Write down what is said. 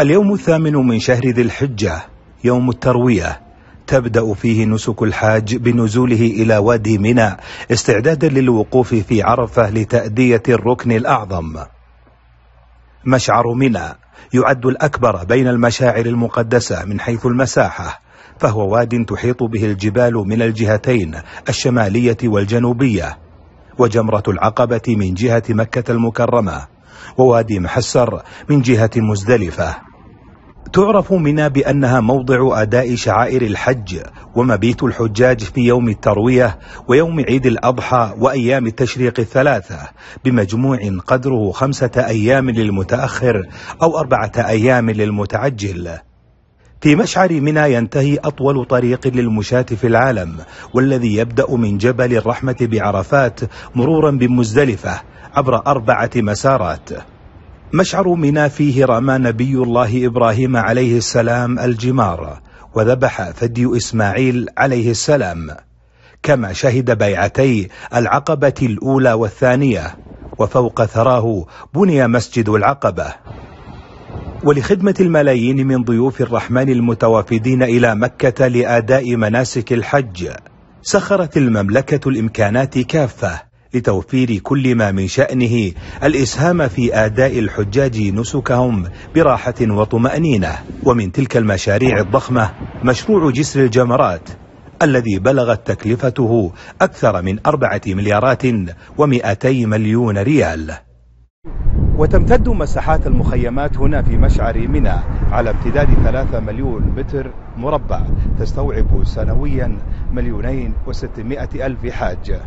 اليوم الثامن من شهر ذي الحجة يوم التروية تبدأ فيه نسك الحاج بنزوله إلى وادي منى استعدادا للوقوف في عرفة لتأدية الركن الأعظم مشعر منى يعد الأكبر بين المشاعر المقدسة من حيث المساحة فهو واد تحيط به الجبال من الجهتين الشمالية والجنوبية وجمرة العقبة من جهة مكة المكرمة ووادي محسر من جهة مزدلفة تعرف منى بأنها موضع أداء شعائر الحج ومبيت الحجاج في يوم التروية ويوم عيد الأضحى وأيام التشريق الثلاثة بمجموع قدره خمسة أيام للمتأخر أو أربعة أيام للمتعجل في مشعر منى ينتهي أطول طريق للمشاة في العالم والذي يبدأ من جبل الرحمة بعرفات مرورا بمزدلفة عبر أربعة مسارات مشعر منى فيه رمى نبي الله إبراهيم عليه السلام الجمار وذبح ثدي إسماعيل عليه السلام كما شهد بيعتي العقبة الأولى والثانية وفوق ثراه بني مسجد العقبة ولخدمة الملايين من ضيوف الرحمن المتوافدين إلى مكة لأداء مناسك الحج سخرت المملكة الإمكانات كافة لتوفير كل ما من شأنه الإسهام في أداء الحجاج نسكهم براحة وطمأنينة ومن تلك المشاريع الضخمة مشروع جسر الجمرات الذي بلغت تكلفته أكثر من أربعة مليارات ومئتي مليون ريال وتمتد مساحات المخيمات هنا في مشعر منى على امتداد 3 مليون متر مربع تستوعب سنويا مليونين وستمائة ألف حاج